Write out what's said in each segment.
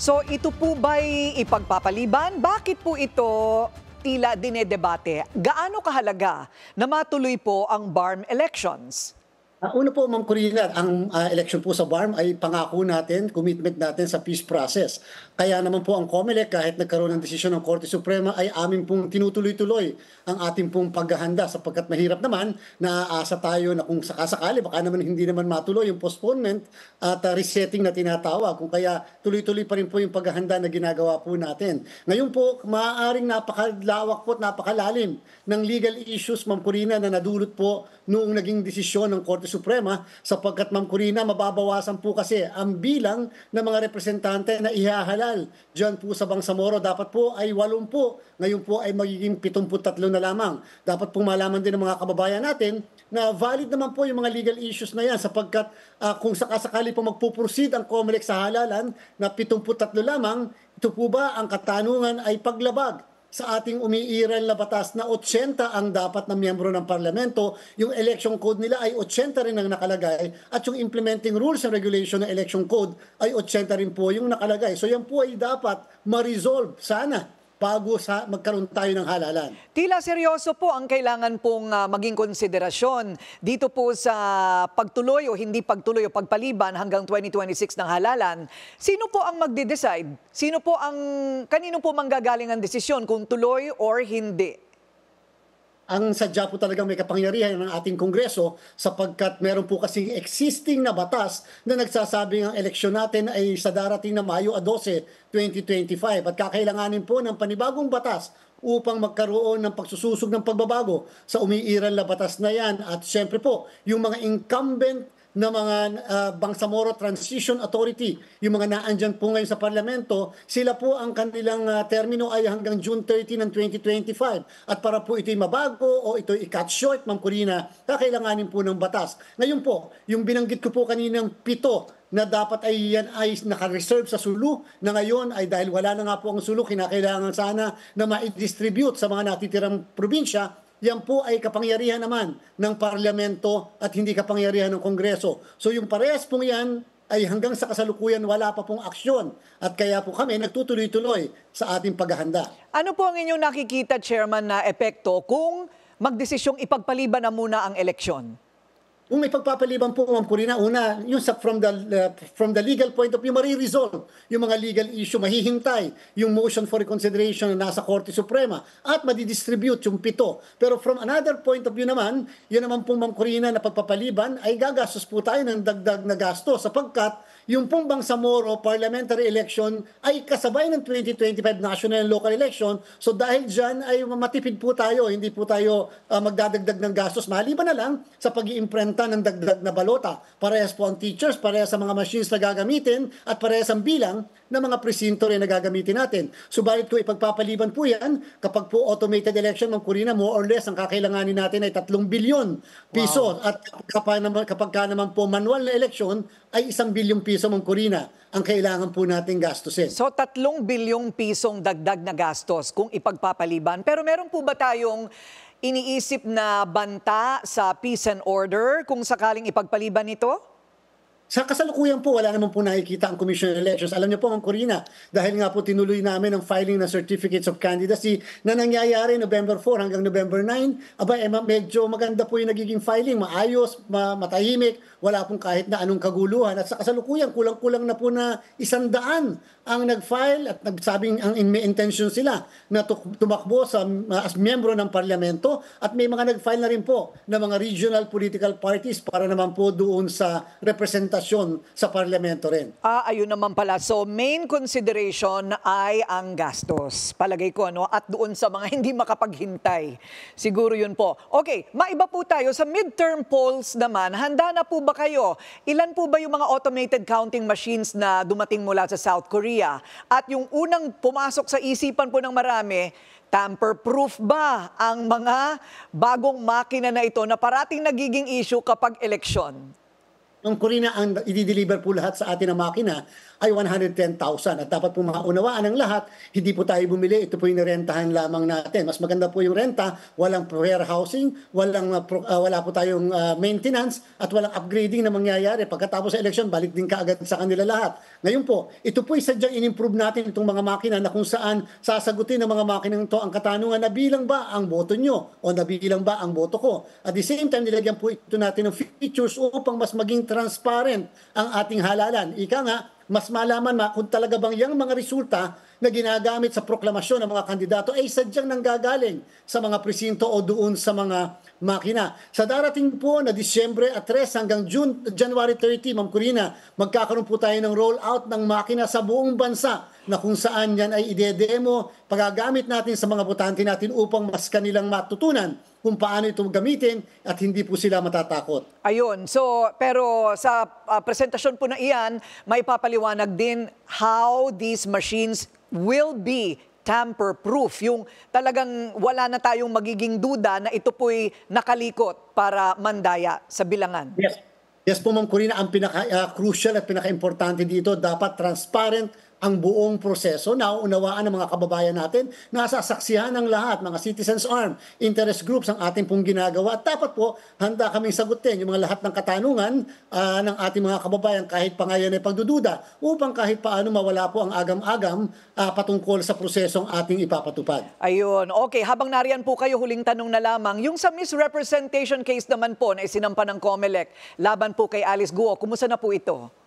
So ito po ba'y ipagpapaliban? Bakit po ito tila dinedebate? Gaano kahalaga na matuloy po ang BARM elections? Uh, una po, Ma'am Corina, ang uh, election po sa BARM ay pangako natin, commitment natin sa peace process. Kaya naman po ang COMELEC, kahit nagkaroon ng desisyon ng Korte Suprema, ay amin pong tinutuloy-tuloy ang ating pong paghahanda sapagkat mahirap naman na aasa tayo na kung sakasakali, baka naman hindi naman matuloy yung postponement at uh, resetting na tinatawa. Kung kaya tuloy-tuloy pa rin po yung paghahanda na ginagawa po natin. Ngayon po, maaaring napakalawak po at napakalalim ng legal issues, Ma'am Corina, na nadulot po noong naging desisyon ng Korte Suprema sapagkat Ma'am Corina, mababawasan po kasi ang bilang ng mga representante na ihahalal dyan po sa Bangsamoro. Dapat po ay 80, Ngayon po ay magiging 73 na lamang. Dapat po malaman din ng mga kababayan natin na valid naman po yung mga legal issues na yan sapagkat uh, kung sakasakali po magpuproceed ang COMELEC sa halalan na 73 lamang, ito po ba ang katanungan ay paglabag sa ating umiiral na batas na 80 ang dapat na miyembro ng parlamento. Yung election code nila ay 80 rin ang nakalagay at yung implementing rules and regulation ng election code ay 80 rin po yung nakalagay. So yan po ay dapat ma-resolve sana bago sa magkaroon tayo ng halalan. Tila seryoso po ang kailangan pong uh, maging konsiderasyon dito po sa pagtuloy o hindi pagtuloy o pagpaliban hanggang 2026 ng halalan. Sino po ang magde-decide? Sino po ang kanino po manggagaling ang desisyon kung tuloy or hindi? ang sadya po talagang may kapangyarihan ng ating Kongreso sapagkat meron po kasi existing na batas na nagsasabi ang eleksyon natin ay sa darating na Mayo 12, 2025 at kakailanganin po ng panibagong batas upang magkaroon ng pagsususog ng pagbabago sa umiiral na batas na yan at syempre po yung mga incumbent ng mga uh, Bangsamoro Transition Authority, yung mga naandyan po ngayon sa parlamento, sila po ang kanilang uh, termino ay hanggang June 30 ng 2025. At para po ito'y mabago o ito'y i-cut short, Ma'am Corina, kakailanganin po ng batas. Ngayon po, yung binanggit ko po kaninang pito na dapat ay yan ay naka-reserve sa sulu na ngayon ay dahil wala na nga po ang sulu, kinakailangan sana na ma-distribute sa mga natitirang probinsya yan po ay kapangyarihan naman ng parlamento at hindi kapangyarihan ng kongreso. So yung parehas pong yan ay hanggang sa kasalukuyan wala pa pong aksyon at kaya po kami nagtutuloy-tuloy sa ating paghahanda. Ano po ang inyong nakikita, Chairman, na epekto kung magdesisyong ipagpaliban na muna ang eleksyon? Kung may pagpapaliban po, Ma'am Corina, una, yung sa, from, the, uh, from the legal point of view, mariresolve yung mga legal issue, mahihintay yung motion for reconsideration na nasa Korte Suprema at madidistribute yung pito. Pero from another point of view naman, yun naman po, Ma'am Corina, na pagpapaliban ay gagastos po tayo ng dagdag na gasto sapagkat yung pong Bangsamoro parliamentary election ay kasabay ng 2025 national and local election. So dahil dyan ay matipid po tayo, hindi po tayo uh, magdadagdag ng gastos. Maliban na lang sa pag iimprenta ng dagdag na balota. Parehas po ang teachers, parehas sa mga machines na gagamitin at parehas ang bilang ng mga presinto rin na gagamitin natin. Subalit ko ipagpapaliban po yan kapag po automated election ng Kurina, more or less ang kakailanganin natin ay 3 bilyon piso wow. at kapag, kapag, kapag naman po manual na election ay 1 bilyong piso mong Corina ang kailangan po natin gastusin. So tatlong bilyong pisong dagdag na gastos kung ipagpapaliban. Pero meron po ba tayong iniisip na banta sa peace and order kung sakaling ipagpaliban ito? Sa kasalukuyan po, wala naman po nakikita ang Commission on Elections. Alam niyo po ang Corina, dahil nga po tinuloy namin ang filing ng Certificates of Candidacy na nangyayari November 4 hanggang November 9. Aba, eh, medyo maganda po yung nagiging filing, maayos, ma matahimik, wala pong kahit na anong kaguluhan. At sa kasalukuyan, kulang-kulang na po na isandaan ang nag-file at nagsabing ang may intention sila na tumakbo sa, as miyembro ng parlamento at may mga nag-file na rin po ng mga regional political parties para naman po doon sa representasyon votasyon sa parlamento rin. Ah, ayun naman pala. So, main consideration ay ang gastos. Palagay ko, ano? At doon sa mga hindi makapaghintay. Siguro yun po. Okay, maiba po tayo. Sa midterm polls naman, handa na po ba kayo? Ilan po ba yung mga automated counting machines na dumating mula sa South Korea? At yung unang pumasok sa isipan po ng marami, Tamper-proof ba ang mga bagong makina na ito na parating nagiging issue kapag eleksyon? ng Corina ang i-deliver po lahat sa atin na makina ay 110,000 at dapat po maunawaan ng lahat hindi po tayo bumili ito po yung rentahan lamang natin mas maganda po yung renta walang warehousing walang uh, uh, wala po tayong uh, maintenance at walang upgrading na mangyayari pagkatapos sa election balik din kaagad sa kanila lahat ngayon po ito po sadyang inimprove natin itong mga makina na kung saan sasagutin ng mga makina ito ang katanungan na bilang ba ang boto nyo o nabilang ba ang boto ko at the same time nilagyan po ito natin ng features upang mas maging transparent ang ating halalan. Ika nga, mas malaman ma kung talaga bang yung mga resulta na ginagamit sa proklamasyon ng mga kandidato ay sadyang nanggagaling sa mga presinto o doon sa mga makina. Sa darating po na Disyembre at 3 hanggang June, January 30, Ma'am Corina, magkakaroon po tayo ng rollout ng makina sa buong bansa na kung saan yan ay idedemo, pagagamit natin sa mga botante natin upang mas kanilang matutunan kung paano ito gamitin at hindi po sila matatakot. Ayun. So, pero sa uh, presentasyon po na iyan, may papaliwanag din how these machines will be tamper-proof. Yung talagang wala na tayong magiging duda na ito po'y nakalikot para mandaya sa bilangan. Yes. Yes po, Ma'am Corina. Ang pinaka-crucial ah, uh, at pinaka-importante dito, dapat transparent ang buong proseso. na Nauunawaan ng mga kababayan natin, nasasaksihan ng lahat, mga citizens arm, interest groups ang ating pong ginagawa. At dapat po, handa kaming sagutin yung mga lahat ng katanungan uh, ng ating mga kababayan kahit pa ngayon ay pagdududa upang kahit paano mawala po ang agam-agam uh, patungkol sa prosesong ating ipapatupad. Ayun. Okay, habang nariyan po kayo, huling tanong na lamang. Yung sa misrepresentation case naman po na isinampa ng COMELEC laban po kay Alice Guo, kumusta na po ito?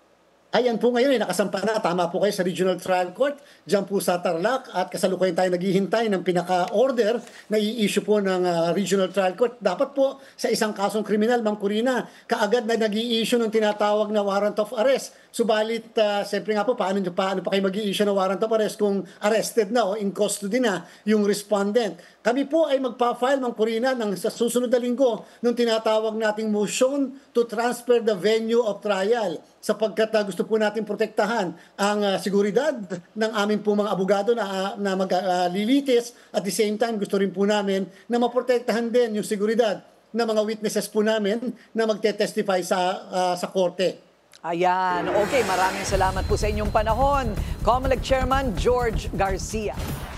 Ayan po ngayon ay eh, nakasampa na, tama po kayo sa Regional Trial Court, Diyan po sa Tarlac at kasalukuyan tayo naghihintay ng pinaka-order na i-issue po ng uh, Regional Trial Court. Dapat po sa isang kasong kriminal, Ma'am Corina, kaagad na nag issue ng tinatawag na warrant of arrest. Subalit, uh, siyempre nga po, paano, paano pa kayo mag issue ng warrant of arrest kung arrested na o in custody na yung respondent? Kami po ay magpa-file, Ma'am Corina, ng, sa susunod na linggo nung tinatawag nating motion to transfer the venue of trial sapagkat uh, gusto gusto po natin protektahan ang uh, seguridad ng aming po mga abogado na, uh, na maglilitis. Ah, uh, At the same time, gusto rin po namin na maprotektahan din yung seguridad ng mga witnesses po namin na magte-testify sa, uh, sa korte. Ayan. Okay, maraming salamat po sa inyong panahon. COMELEC Chairman George Garcia.